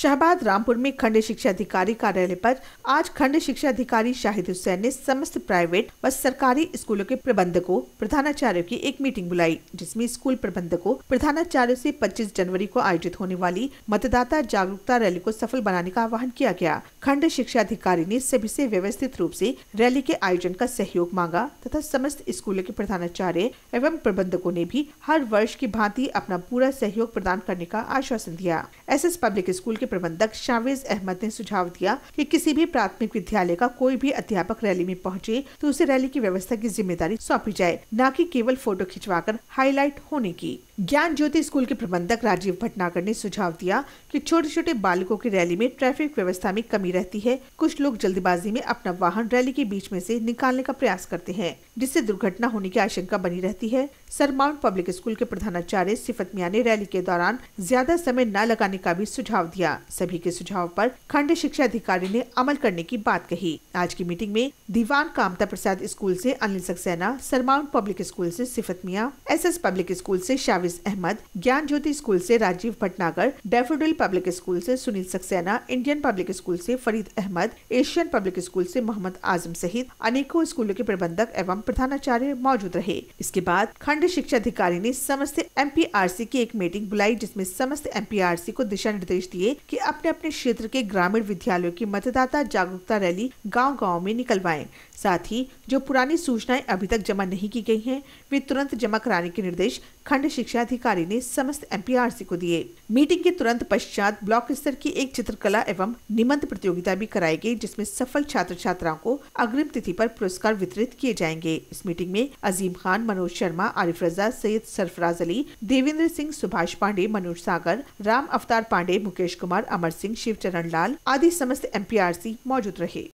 शहबाद रामपुर में खंड शिक्षा अधिकारी कार्यालय पर आज खंड शिक्षा अधिकारी शाहिद हुसैन ने समस्त प्राइवेट व सरकारी स्कूलों के प्रबंधकों प्रधानाचार्यों की एक मीटिंग बुलाई जिसमें स्कूल प्रबंधकों प्रधानाचार्यों से 25 जनवरी को आयोजित होने वाली मतदाता जागरूकता रैली को सफल बनाने का आह्वान किया गया खंड शिक्षा अधिकारी ने सभी ऐसी व्यवस्थित रूप ऐसी रैली के आयोजन का सहयोग मांगा तथा समस्त स्कूलों के प्रधानाचार्य एवं प्रबंधकों ने भी हर वर्ष की भांति अपना पूरा सहयोग प्रदान करने का आश्वासन दिया एस पब्लिक स्कूल के प्रबंधक शावेज अहमद ने सुझाव दिया कि किसी भी प्राथमिक विद्यालय का कोई भी अध्यापक रैली में पहुंचे तो उसे रैली की व्यवस्था की जिम्मेदारी सौंपी जाए न कि केवल फोटो खिंचवाकर हाईलाइट होने की ज्ञान ज्योति स्कूल के प्रबंधक राजीव भटनागर ने सुझाव दिया कि छोटे छोटे बालकों की रैली में ट्रैफिक व्यवस्था में कमी रहती है कुछ लोग जल्दबाजी में अपना वाहन रैली के बीच में से निकालने का प्रयास करते हैं जिससे दुर्घटना होने की आशंका बनी रहती है सरमाउंट पब्लिक स्कूल के प्रधानाचार्य सिफत मिया ने रैली के दौरान ज्यादा समय न लगाने का भी सुझाव दिया सभी के सुझाव आरोप खंड शिक्षा अधिकारी ने अमल करने की बात कही आज की मीटिंग में दीवान कामता प्रसाद स्कूल ऐसी अनिल सक्सेना सरमाउंट पब्लिक स्कूल ऐसी सिफत मिया एस पब्लिक स्कूल ऐसी शावि परवेज अहमद ज्ञान ज्योति स्कूल से Rajiv Bhatnagar daffodil public school से Sunil Saxena Indian public school से Farid Ahmed Asian public school से मोहम्मद आजम सहित अनेकों स्कूलों के प्रबंधक एवं प्रधानाचार्य मौजूद रहे इसके बाद खंड शिक्षा अधिकारी ने समस्त एम की एक मीटिंग बुलाई जिसमे समस्त एम को दिशा निर्देश दिए की अपने अपने क्षेत्र के ग्रामीण विद्यालयों की मतदाता जागरूकता रैली गाँव गाँव में निकलवाए साथ ही जो पुरानी सूचनाएं अभी तक जमा नहीं की गई हैं वे तुरंत जमा कराने के निर्देश खंड शिक्षा जिलाधिकारी ने समस्त एम को दिए मीटिंग के तुरंत पश्चात ब्लॉक स्तर की एक चित्रकला एवं निबंध प्रतियोगिता भी कराई गई जिसमें सफल छात्र छात्राओं को अग्रिम तिथि पर पुरस्कार वितरित किए जाएंगे इस मीटिंग में अजीम खान मनोज शर्मा आरिफ रजा सैयद सरफराज अली देवेंद्र सिंह सुभाष पांडे मनोज सागर राम अवतार पांडे मुकेश कुमार अमर सिंह शिव चरण लाल आदि समस्त एमपीआरसी मौजूद रहे